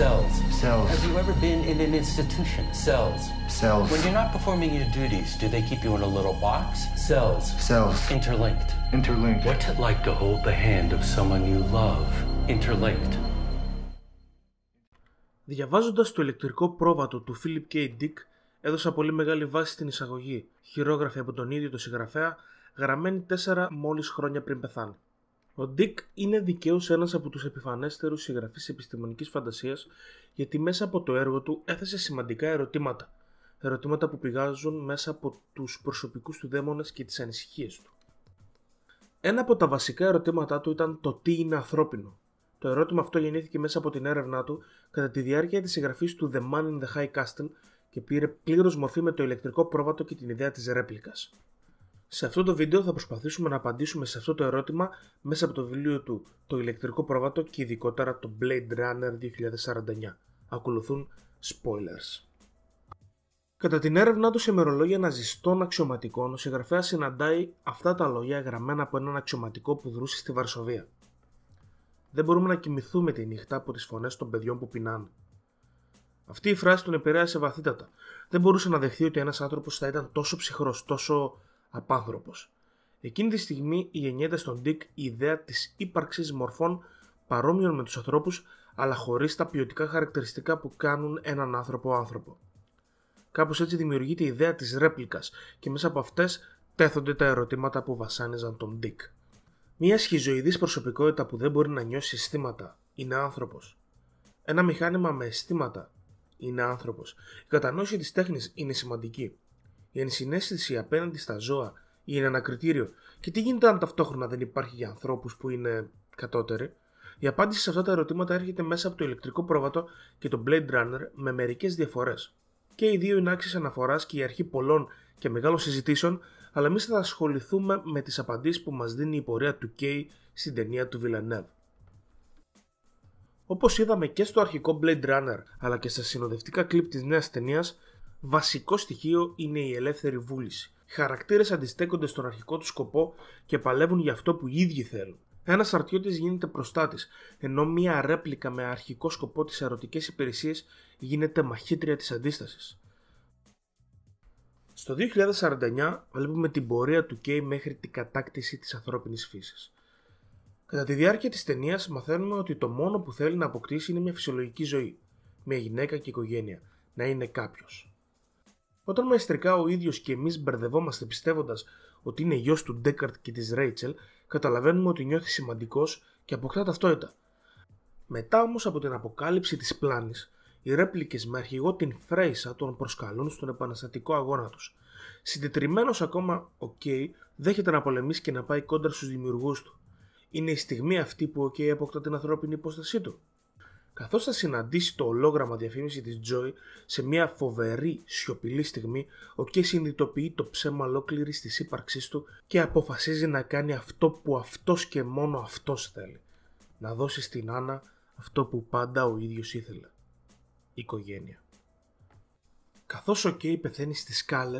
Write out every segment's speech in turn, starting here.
Cells. Cells. Have you ever been in an institution? Cells. Cells. When you're not performing your duties, do they keep you in a little box? Cells. Cells. Interlinked. Interlinked. What's it like to hold the hand of someone you love? Interlinked. Διαβάζοντας το ηλεκτρικό πρόβατο του Philip K. Dick, έδωσα πολύ μεγάλη βάση στην εισαγωγή, χειρόγραφη από τον ίδιο τον συγγραφέα, γραμμένη τέσσερα μόλις χρόνια πριν πεθάνει. Ο Ντίκ είναι δικαίως ένας από τους επιφανέστερους συγγραφείς επιστημονικής φαντασίας, γιατί μέσα από το έργο του έθεσε σημαντικά ερωτήματα. Ερωτήματα που πηγάζουν μέσα από τους προσωπικούς του δαίμονες και τις ανησυχίες του. Ένα από τα βασικά ερωτήματά του ήταν το τι είναι ανθρώπινο. Το ερώτημα αυτό γεννήθηκε μέσα από την έρευνά του κατά τη διάρκεια της συγγραφής του The Man in the High Castle και πήρε πλήρως μορφή με το ηλεκτρικό πρόβατο και την ιδέα της ρέπλικας. Σε αυτό το βίντεο θα προσπαθήσουμε να απαντήσουμε σε αυτό το ερώτημα μέσα από το βιβλίο του «Το ηλεκτρικό πρόβατο» και ειδικότερα το Blade Runner 2049. Ακολουθούν spoilers. Κατά την έρευνά του σε μερολόγια ναζιστών αξιωματικών, ο συγγραφέα συναντάει αυτά τα λόγια γραμμένα από έναν αξιωματικό που δρούσε στη Βαρσοβία. Δεν μπορούμε να κοιμηθούμε τη νύχτα από τις φωνές των παιδιών που πεινάνε. Αυτή η φράση τον επηρέασε βαθύτατα. Δεν μπορούσε να δεχθεί ότι ένας άνθρωπος θα ήταν τόσο ψυχρός, τόσο Απάνθρωπος. Εκείνη τη στιγμή γεννιέται στον Ντίκ η ιδέα της ύπαρξης μορφών παρόμοιων με τους ανθρώπους, αλλά χωρίς τα ποιοτικά χαρακτηριστικά που κάνουν έναν άνθρωπο άνθρωπο. Κάπως έτσι δημιουργείται η ιδέα της ρέπλικας και μέσα από αυτές τέθονται τα ερωτήματα που βασάνιζαν τον Ντίκ. Μια σχιζοειδής προσωπικότητα που δεν μπορεί να νιώσει αισθήματα είναι άνθρωπος. Ένα μηχάνημα με αισθήματα είναι άνθρωπος. Η κατανόηση της τέχνης είναι σημαντική η ενσυναίσθηση απέναντι στα ζώα είναι ένα κριτήριο και τι γίνεται αν ταυτόχρονα δεν υπάρχει για ανθρώπους που είναι κατώτεροι. Η απάντηση σε αυτά τα ερωτήματα έρχεται μέσα από το ηλεκτρικό πρόβατο και το Blade Runner με μερικές διαφορές. Και οι δύο είναι άξιες αναφοράς και η αρχή πολλών και μεγάλων συζητήσεων, αλλά εμείς θα ασχοληθούμε με τις απαντήσεις που μας δίνει η πορεία του Κέι στην ταινία του Villeneuve. Όπως είδαμε και στο αρχικό Blade Runner, αλλά και στα συνοδευτικά κλπ της νέας ταινίας, βασικό στοιχείο είναι η ελεύθερη βούληση. Οι χαρακτήρες αντιστέκονται στον αρχικό τους σκοπό και παλεύουν για αυτό που οι ίδιοι θέλουν. Ένας στρατιώτη γίνεται μπροστά ενώ μία ρέπλικα με αρχικό σκοπό τι ερωτικές υπηρεσίες γίνεται μαχήτρια της αντίστασης. Στο 2049 βλέπουμε την πορεία του Κέι μέχρι την κατάκτηση της ανθρώπινης φύσης. Κατά τη διάρκεια της ταινίας μαθαίνουμε ότι το μόνο που θέλει να αποκτήσει είναι μια φυσιολογική ζωή, μια γυναίκα και οικογένεια, να είναι κάποιος. Όταν μαϊστρικά ο ίδιος και εμείς μπερδευόμαστε πιστεύοντας ότι είναι γιος του Ντέκαρτ και της Ρέιτσελ, καταλαβαίνουμε ότι νιώθει σημαντικός και αποκτά ταυτότητα. Μετά όμως από την αποκάλυψη της πλάνης, οι ρέπλικες με αρχηγό την Φρέισα τον προσκαλούν στον επαναστατικό αγώνα τους. Συντετριμένος ακόμα, ο Κέι δέχεται να πολεμήσει και να πάει κόντρα στους δημιουργούς του. Είναι η στιγμή αυτή που ο Κέι αποκτά την ανθρώπινη υπόστασή του. Καθώς θα συναντήσει το ολόγραμμα διαφήμιση της Joy σε μια φοβερή σιωπηλή στιγμή, ο Κέι συνειδητοποιεί το ψέμα ολόκληρης της ύπαρξής του και αποφασίζει να κάνει αυτό που αυτός και μόνο αυτός θέλει. Να δώσει στην Άννα αυτό που πάντα ο ίδιος ήθελε. Οικογένεια. Καθώς ο Κέι πεθαίνει στις σκάλες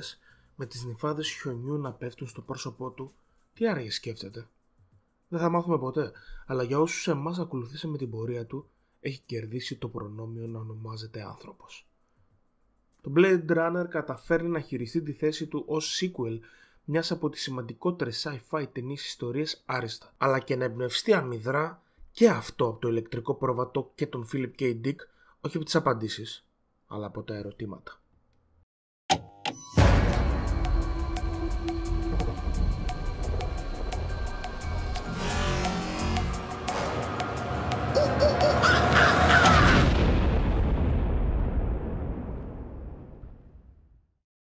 με τις νυφάδες χιονιού να πέφτουν στο πρόσωπό του, τι άραγε σκέφτεται. Δεν θα μάθουμε ποτέ, αλλά για όσους εμάς ακολουθήσαμε την πορεία του, έχει κερδίσει το προνόμιο να ονομάζεται άνθρωπος. Το Blade Runner καταφέρνει να χειριστεί τη θέση του ως sequel μιας από τις σημαντικότερες sci-fi ταινίες ιστορίες άριστα, αλλά και να εμπνευστεί αμυδρά και αυτό από το ηλεκτρικό προβατό και τον Philip K. Dick, όχι από τις απαντήσεις, αλλά από τα ερωτήματα.